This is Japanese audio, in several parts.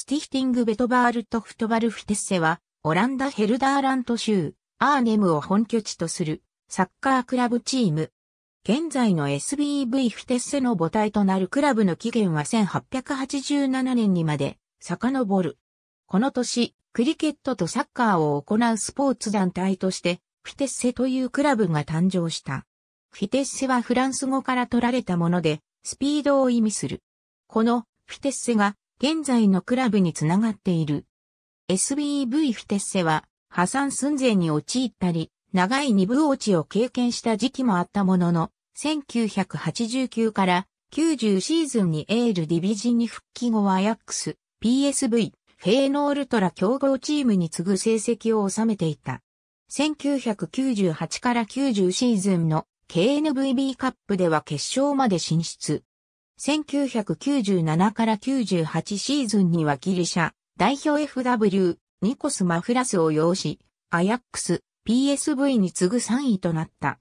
スティヒティング・ベトバールト・フトバルフィテッセは、オランダ・ヘルダーラント州、アーネムを本拠地とする、サッカークラブチーム。現在の SBV フィテッセの母体となるクラブの起源は1887年にまで、遡る。この年、クリケットとサッカーを行うスポーツ団体として、フィテッセというクラブが誕生した。フィテッセはフランス語から取られたもので、スピードを意味する。このフィテッセが現在のクラブにつながっている。SBV フィテッセは破産寸前に陥ったり、長い二部落ちを経験した時期もあったものの、1989から90シーズンにエールディビジンに復帰後はアヤックス、PSV、フェーノールトラ競合チームに次ぐ成績を収めていた。1998から90シーズンの KNVB カップでは決勝まで進出。1997から98シーズンにはギリシャ代表 FW ニコス・マフラスを擁し、アヤックス PSV に次ぐ3位となった。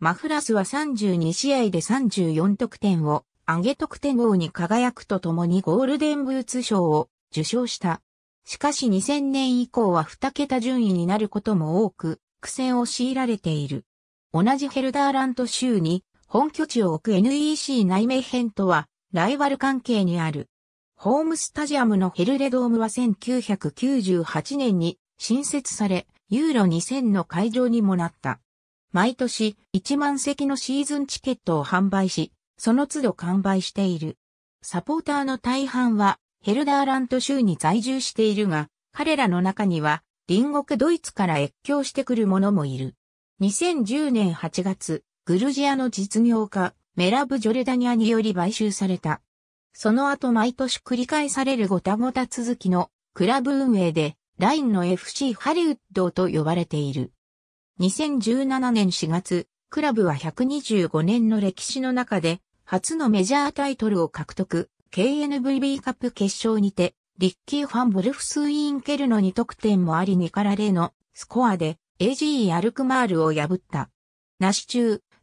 マフラスは32試合で34得点を上げ得点王に輝くとともにゴールデンブーツ賞を受賞した。しかし2000年以降は2桁順位になることも多く、苦戦を強いられている。同じヘルダーラント州に本拠地を置く NEC 内名編とは、ライバル関係にある。ホームスタジアムのヘルレドームは1998年に新設され、ユーロ2000の会場にもなった。毎年1万席のシーズンチケットを販売し、その都度完売している。サポーターの大半はヘルダーラント州に在住しているが、彼らの中には隣国ドイツから越境してくる者もいる。2010年8月、グルジアの実業家、メラブ・ジョルダニアにより買収された。その後毎年繰り返されるごたごた続きのクラブ運営で、ラインの FC ハリウッドと呼ばれている。2017年4月、クラブは125年の歴史の中で、初のメジャータイトルを獲得、KNVB カップ決勝にて、リッキー・ファン・ボルフス・イン・ケルノに得点もあり2から0のスコアで、AG アルクマールを破った。なし中、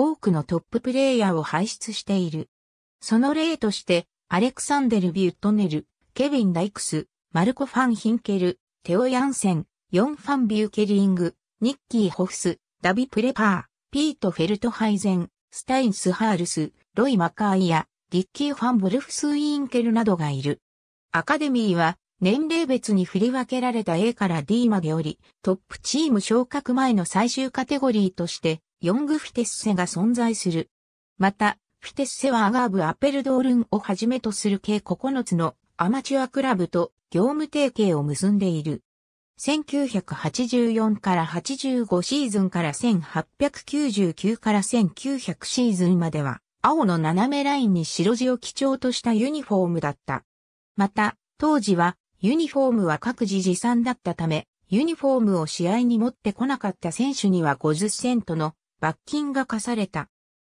多くのトッププレイヤーを輩出している。その例として、アレクサンデル・ビュットネル、ケビン・ダイクス、マルコ・ファン・ヒンケル、テオ・ヤンセン、ヨン・ファン・ビューケリング、ニッキー・ホフス、ダビ・プレパー、ピート・フェルトハイゼン、スタイン・スハールス、ロイ・マカーイア、リッキー・ファン・ボルフス・インケルなどがいる。アカデミーは、年齢別に振り分けられた A から D までおり、トップチーム昇格前の最終カテゴリーとして、ヨングフィテッセが存在する。また、フィテッセはアガーブ・アペルドールンをはじめとする計9つのアマチュアクラブと業務提携を結んでいる。1984から85シーズンから1899から1900シーズンまでは、青の斜めラインに白地を基調としたユニフォームだった。また、当時は、ユニフォームは各自持参だったため、ユニフォームを試合に持ってこなかった選手には50セントの罰金が課された。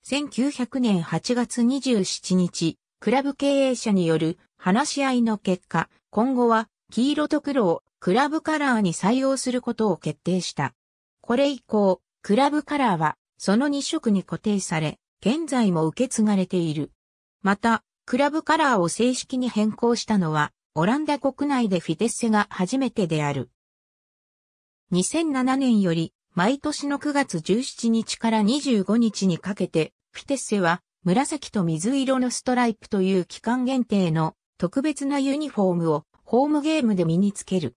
1900年8月27日、クラブ経営者による話し合いの結果、今後は黄色と黒をクラブカラーに採用することを決定した。これ以降、クラブカラーはその2色に固定され、現在も受け継がれている。また、クラブカラーを正式に変更したのは、オランダ国内でフィテッセが初めてである。2007年より毎年の9月17日から25日にかけて、フィテッセは紫と水色のストライプという期間限定の特別なユニフォームをホームゲームで身につける。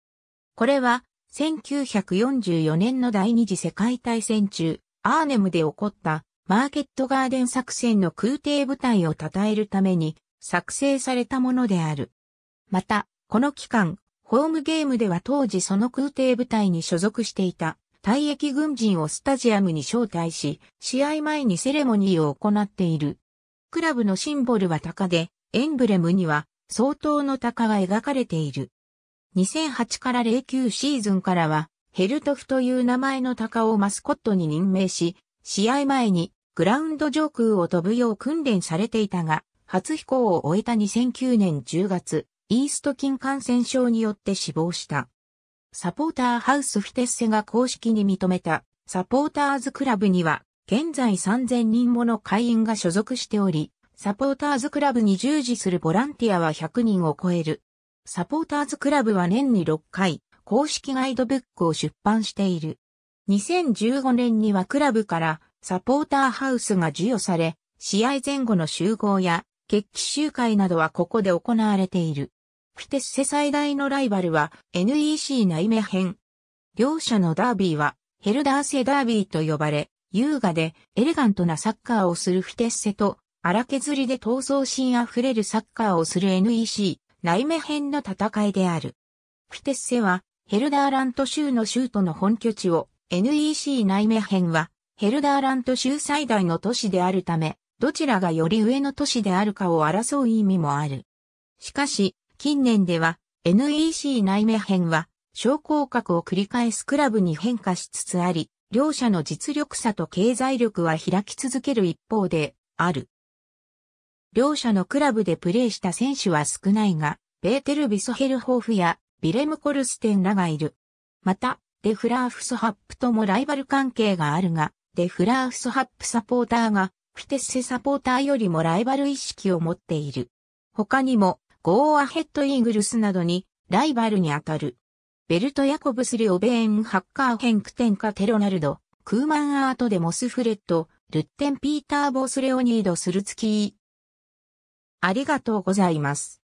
これは1944年の第二次世界大戦中、アーネムで起こったマーケットガーデン作戦の空挺部隊を称えるために作成されたものである。また、この期間、ホームゲームでは当時その空挺部隊に所属していた退役軍人をスタジアムに招待し、試合前にセレモニーを行っている。クラブのシンボルは鷹で、エンブレムには相当の鷹が描かれている。2008から09シーズンからは、ヘルトフという名前の鷹をマスコットに任命し、試合前にグラウンド上空を飛ぶよう訓練されていたが、初飛行を終えた2009年10月、イースト菌感染症によって死亡した。サポーターハウスフィテッセが公式に認めたサポーターズクラブには現在3000人もの会員が所属しており、サポーターズクラブに従事するボランティアは100人を超える。サポーターズクラブは年に6回、公式ガイドブックを出版している。2015年にはクラブからサポーターハウスが授与され、試合前後の集合や決起集会などはここで行われている。フィテッセ最大のライバルは NEC ナイメ編。両者のダービーはヘルダーセダービーと呼ばれ、優雅でエレガントなサッカーをするフィテッセと荒削りで闘争心あふれるサッカーをする NEC ナイメ編の戦いである。フィテッセはヘルダーラント州の州都の本拠地を NEC ナイメ編はヘルダーラント州最大の都市であるため、どちらがより上の都市であるかを争う意味もある。しかし、近年では NEC 内目編は昇降格を繰り返すクラブに変化しつつあり、両者の実力差と経済力は開き続ける一方である。両者のクラブでプレーした選手は少ないが、ベーテル・ビソヘルホーフやビレム・コルステンらがいる。また、デフラーフソハップともライバル関係があるが、デフラーフソハップサポーターがフィテッセサポーターよりもライバル意識を持っている。他にも、ゴーアヘッドイーグルスなどにライバルに当たる。ベルト・ヤコブス・リオベーン・ハッカー・ヘンクテンカ・テロナルド、クーマン・アート・デ・モス・フレット、ルッテン・ピーター・ボース・レオニード・スルツキー。ありがとうございます。